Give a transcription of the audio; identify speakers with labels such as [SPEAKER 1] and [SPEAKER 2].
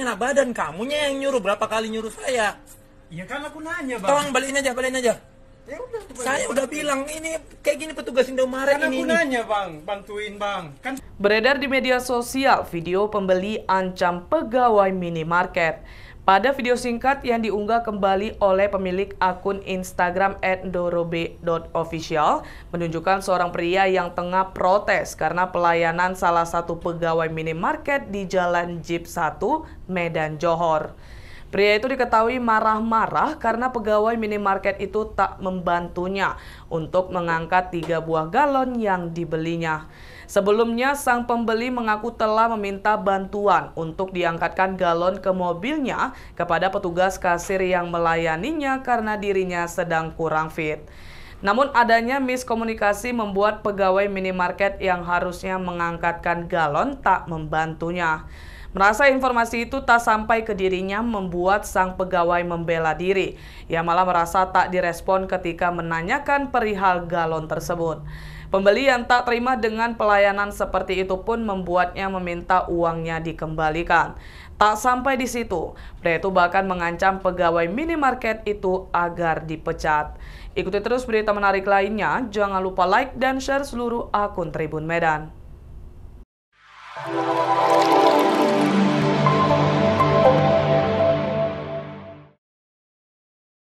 [SPEAKER 1] enak badan kamunya yang nyuruh berapa kali nyuruh saya iya kan aku nanya bang tolong balikin aja balikin aja ya udah saya udah bilang ini kayak gini petugas Indomaret ini. ini. aku nanya bang, bantuin bang. Kan...
[SPEAKER 2] Beredar di media sosial video pembeli ancam pegawai minimarket. Pada video singkat yang diunggah kembali oleh pemilik akun Instagram @dorobe.official menunjukkan seorang pria yang tengah protes karena pelayanan salah satu pegawai minimarket di Jalan Jeep 1, Medan Johor. Pria itu diketahui marah-marah karena pegawai minimarket itu tak membantunya untuk mengangkat tiga buah galon yang dibelinya. Sebelumnya, sang pembeli mengaku telah meminta bantuan untuk diangkatkan galon ke mobilnya kepada petugas kasir yang melayaninya karena dirinya sedang kurang fit. Namun adanya miskomunikasi membuat pegawai minimarket yang harusnya mengangkatkan galon tak membantunya. Merasa informasi itu tak sampai ke dirinya membuat sang pegawai membela diri. Ia malah merasa tak direspon ketika menanyakan perihal galon tersebut. Pembeli yang tak terima dengan pelayanan seperti itu pun membuatnya meminta uangnya dikembalikan. Tak sampai di situ, pria itu bahkan mengancam pegawai minimarket itu agar dipecat. Ikuti terus berita menarik lainnya, jangan lupa like dan share seluruh akun Tribun Medan.